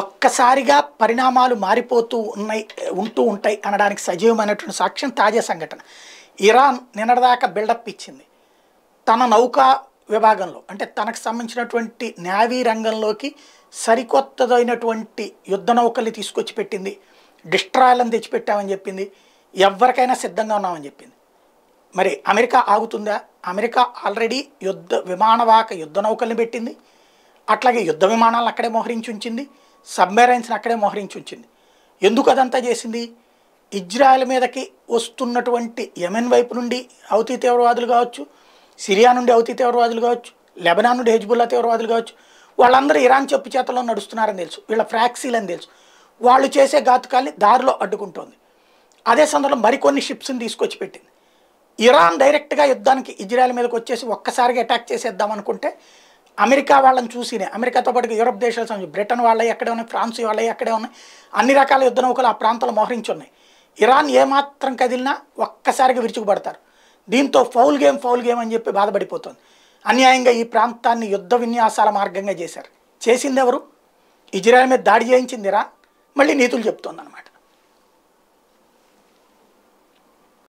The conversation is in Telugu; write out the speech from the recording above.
ఒక్కసారిగా పరిణామాలు మారిపోతూ ఉన్నాయి ఉంటూ ఉంటాయి అనడానికి సజీవమైనటువంటి సాక్ష్యం తాజా సంఘటన ఇరాన్ నిన్నటిదాకా బిల్డప్ ఇచ్చింది తన నౌకా విభాగంలో అంటే తనకు సంబంధించినటువంటి నేవీ రంగంలోకి సరికొత్తదైనటువంటి యుద్ధ నౌకల్ని తీసుకొచ్చి పెట్టింది డిస్ట్రాయలను తెచ్చిపెట్టామని చెప్పింది ఎవరికైనా సిద్ధంగా ఉన్నామని చెప్పింది మరి అమెరికా ఆగుతుందా అమెరికా ఆల్రెడీ యుద్ధ విమానవాహక యుద్ధ నౌకల్ని పెట్టింది అట్లాగే యుద్ధ విమానాలను అక్కడే మోహరించి ఉంచింది సబ్మెరైన్స్ని అక్కడే మోహరించి ఉంచింది ఎందుకు అదంతా చేసింది ఇజ్రాయెల్ మీదకి వస్తున్నటువంటి యమెన్ వైపు నుండి హౌతీ తీవ్రవాదులు కావచ్చు సిరియా నుండి హౌతీ తీవ్రవాదులు కావచ్చు లెబనాన్ నుండి హెజ్బుల్లా తీవ్రవాదులు కావచ్చు వాళ్ళందరూ ఇరాన్ చెప్పు చేతల్లో నడుస్తున్నారని తెలుసు వీళ్ళ అని తెలుసు వాళ్ళు చేసే ఘాతుకాల్ని దారిలో అడ్డుకుంటోంది అదే సందర్భంలో మరికొన్ని షిప్స్ని తీసుకొచ్చి పెట్టింది ఇరాన్ డైరెక్ట్గా యుద్ధానికి ఇజ్రాయెల్ మీదకి వచ్చేసి ఒక్కసారిగా అటాక్ చేసేద్దాం అనుకుంటే అమెరికా వాళ్ళని చూసినే అమెరికాతో పాటు యూరప్ దేశాలు బ్రిటన్ వాళ్ళే ఎక్కడే ఉన్నాయి ఫ్రాన్స్ వాళ్ళే ఎక్కడే ఉన్నాయి అన్ని రకాల యుద్ధ నౌకలు ఆ ప్రాంతాలు మోహరించున్నాయి ఇరాన్ ఏమాత్రం కదిలినా ఒక్కసారిగా విరుచుకుపడతారు దీంతో ఫౌల్ గేమ్ ఫౌల్ గేమ్ అని చెప్పి బాధపడిపోతుంది అన్యాయంగా ఈ ప్రాంతాన్ని యుద్ధ విన్యాసాల మార్గంగా చేశారు చేసింది ఎవరు ఇజ్రాయెల్ మీద దాడి చేయించింది ఇరాన్ మళ్ళీ నీతులు అనమాట